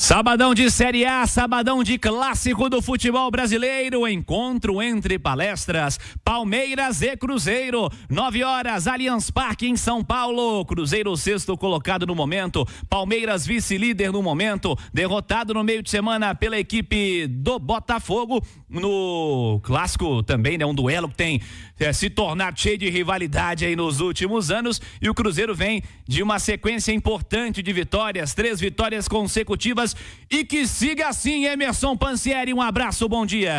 Sabadão de Série A, sabadão de clássico do futebol brasileiro, encontro entre palestras, Palmeiras e Cruzeiro, 9 horas, Allianz Parque em São Paulo, Cruzeiro sexto colocado no momento, Palmeiras vice-líder no momento, derrotado no meio de semana pela equipe do Botafogo, no clássico também, né, um duelo que tem é, se tornado cheio de rivalidade aí nos últimos anos, e o Cruzeiro vem de uma sequência importante de vitórias, três vitórias consecutivas e que siga assim, Emerson Pansieri. Um abraço, bom dia.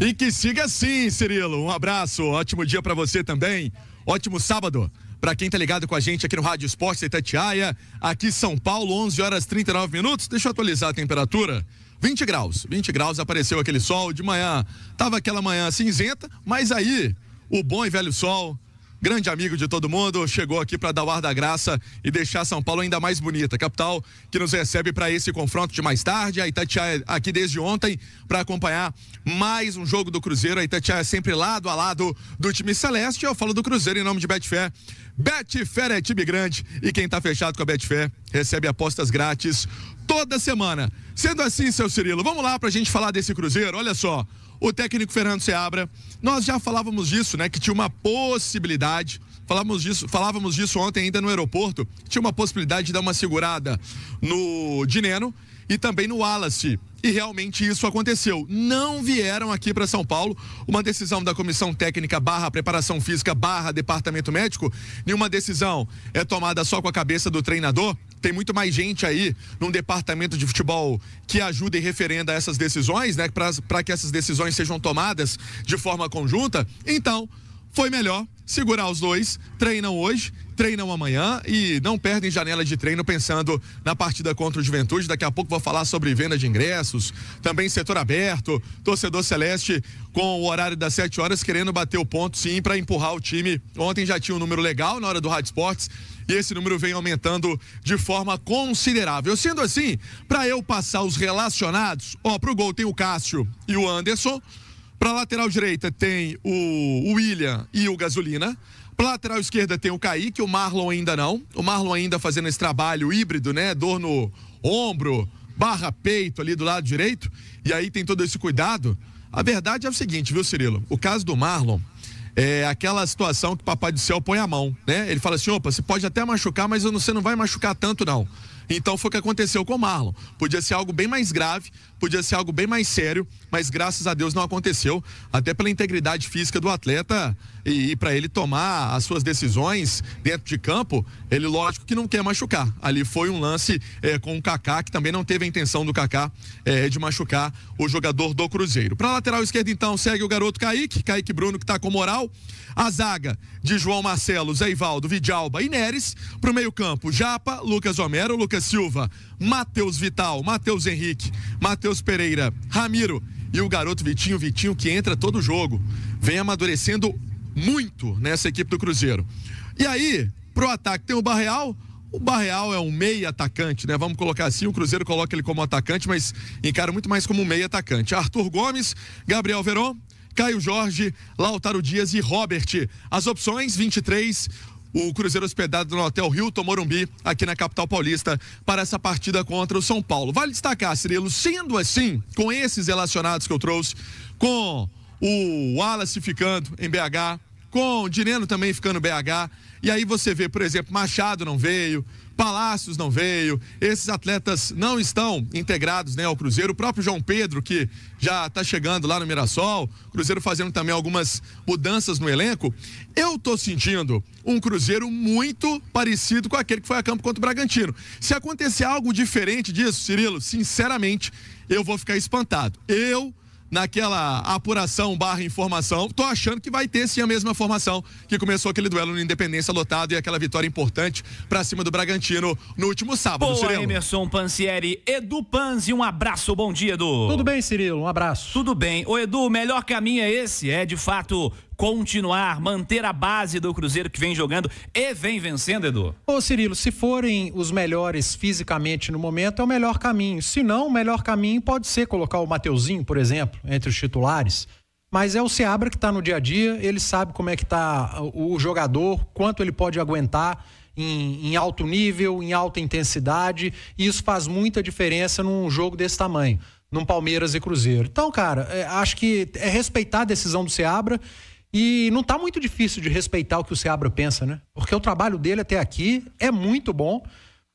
E que siga assim, Cirilo. Um abraço, ótimo dia para você também. Ótimo sábado para quem tá ligado com a gente aqui no Rádio Esporte Itatiaia, aqui São Paulo, 11 horas 39 minutos. Deixa eu atualizar a temperatura. 20 graus, 20 graus, apareceu aquele sol de manhã. Tava aquela manhã cinzenta, mas aí o bom e velho sol grande amigo de todo mundo, chegou aqui para dar o ar da graça e deixar São Paulo ainda mais bonita. Capital que nos recebe para esse confronto de mais tarde. A Itatiaia aqui desde ontem para acompanhar mais um jogo do Cruzeiro. A Itatiaia é sempre lado a lado do time celeste. Eu falo do Cruzeiro em nome de Betfair. Betfair é time grande e quem está fechado com a Betfair recebe apostas grátis toda semana. Sendo assim, seu Cirilo, vamos lá para a gente falar desse Cruzeiro. Olha só o técnico Fernando Seabra. Nós já falávamos disso, né? Que tinha uma possibilidade. Falávamos disso, falávamos disso ontem ainda no aeroporto. Tinha uma possibilidade de dar uma segurada no Dineno e também no Wallace. E realmente isso aconteceu. Não vieram aqui para São Paulo. Uma decisão da comissão técnica barra preparação física barra departamento médico. Nenhuma decisão é tomada só com a cabeça do treinador tem muito mais gente aí num departamento de futebol que ajuda e referenda essas decisões, né? Para que essas decisões sejam tomadas de forma conjunta. Então, foi melhor segurar os dois, treinam hoje, treinam amanhã e não perdem janela de treino pensando na partida contra o Juventude. Daqui a pouco vou falar sobre venda de ingressos, também setor aberto, torcedor celeste com o horário das 7 horas querendo bater o ponto sim para empurrar o time. Ontem já tinha um número legal na hora do Rádio Sports e esse número vem aumentando de forma considerável. Sendo assim, para eu passar os relacionados, ó, pro gol tem o Cássio e o Anderson. Para lateral direita tem o William e o Gasolina. Para lateral esquerda tem o Kaique, o Marlon ainda não. O Marlon ainda fazendo esse trabalho híbrido, né? Dor no ombro, barra peito ali do lado direito. E aí tem todo esse cuidado. A verdade é o seguinte, viu, Cirilo? O caso do Marlon é aquela situação que o papai do céu põe a mão, né? Ele fala assim, opa, você pode até machucar, mas você não vai machucar tanto não. Então foi o que aconteceu com o Marlon. Podia ser algo bem mais grave, podia ser algo bem mais sério, mas graças a Deus não aconteceu, até pela integridade física do atleta e, e para ele tomar as suas decisões dentro de campo, ele lógico que não quer machucar. Ali foi um lance é, com o Kaká, que também não teve a intenção do Kaká é, de machucar o jogador do Cruzeiro. Para lateral esquerda então segue o garoto Kaique, Kaique Bruno que está com moral. A zaga de João Marcelo, Zé Ivaldo, Vidalba e Neres. Para o meio campo, Japa, Lucas Homero, Lucas Lucas Silva, Matheus Vital, Matheus Henrique, Matheus Pereira, Ramiro e o garoto Vitinho, Vitinho que entra todo jogo, vem amadurecendo muito nessa equipe do Cruzeiro. E aí, pro ataque tem o Barreal, o Barreal é um meia atacante, né? Vamos colocar assim, o Cruzeiro coloca ele como atacante, mas encara muito mais como um meia atacante. Arthur Gomes, Gabriel Veron, Caio Jorge, Lautaro Dias e Robert. As opções 23, o Cruzeiro hospedado no Hotel Hilton Morumbi, aqui na capital paulista, para essa partida contra o São Paulo. Vale destacar, Cirilo, sendo assim, com esses relacionados que eu trouxe, com o Wallace ficando em BH, com Dineno também ficando BH. E aí você vê, por exemplo, Machado não veio, Palácios não veio, esses atletas não estão integrados né, ao Cruzeiro. O próprio João Pedro, que já está chegando lá no Mirassol, Cruzeiro fazendo também algumas mudanças no elenco. Eu estou sentindo um Cruzeiro muito parecido com aquele que foi a campo contra o Bragantino. Se acontecer algo diferente disso, Cirilo, sinceramente, eu vou ficar espantado. Eu naquela apuração barra informação, tô achando que vai ter sim a mesma formação que começou aquele duelo no Independência lotado e aquela vitória importante para cima do Bragantino no último sábado, Boa, Emerson Pancieri, Edu Panzi, um abraço, bom dia, Edu. Tudo bem, Cirilo, um abraço. Tudo bem. Ô Edu, o melhor caminho é esse, é de fato continuar, manter a base do Cruzeiro que vem jogando e vem vencendo, Edu? Ô Cirilo, se forem os melhores fisicamente no momento, é o melhor caminho. Se não, o melhor caminho pode ser colocar o Mateuzinho, por exemplo, entre os titulares. Mas é o Seabra que está no dia a dia, ele sabe como é que está o jogador, quanto ele pode aguentar em, em alto nível, em alta intensidade, e isso faz muita diferença num jogo desse tamanho num Palmeiras e Cruzeiro. Então, cara, é, acho que é respeitar a decisão do Seabra e não está muito difícil de respeitar o que o Seabra pensa, né? Porque o trabalho dele até aqui é muito bom.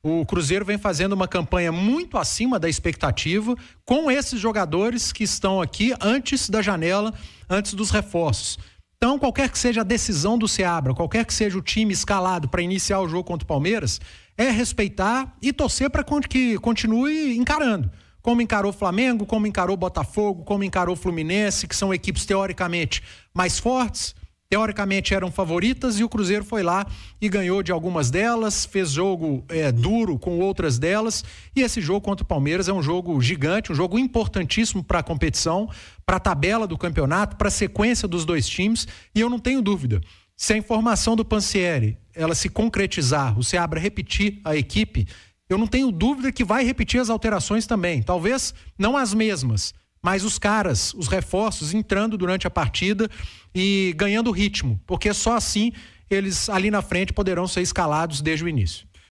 O Cruzeiro vem fazendo uma campanha muito acima da expectativa com esses jogadores que estão aqui antes da janela, antes dos reforços. Então, qualquer que seja a decisão do Seabra, qualquer que seja o time escalado para iniciar o jogo contra o Palmeiras, é respeitar e torcer para que continue encarando como encarou Flamengo, como encarou Botafogo, como encarou Fluminense, que são equipes teoricamente mais fortes, teoricamente eram favoritas, e o Cruzeiro foi lá e ganhou de algumas delas, fez jogo é, duro com outras delas, e esse jogo contra o Palmeiras é um jogo gigante, um jogo importantíssimo para a competição, para a tabela do campeonato, para a sequência dos dois times, e eu não tenho dúvida. Se a informação do Pancieri ela se concretizar, o Seabra repetir a equipe, eu não tenho dúvida que vai repetir as alterações também. Talvez não as mesmas, mas os caras, os reforços entrando durante a partida e ganhando ritmo, porque só assim eles ali na frente poderão ser escalados desde o início.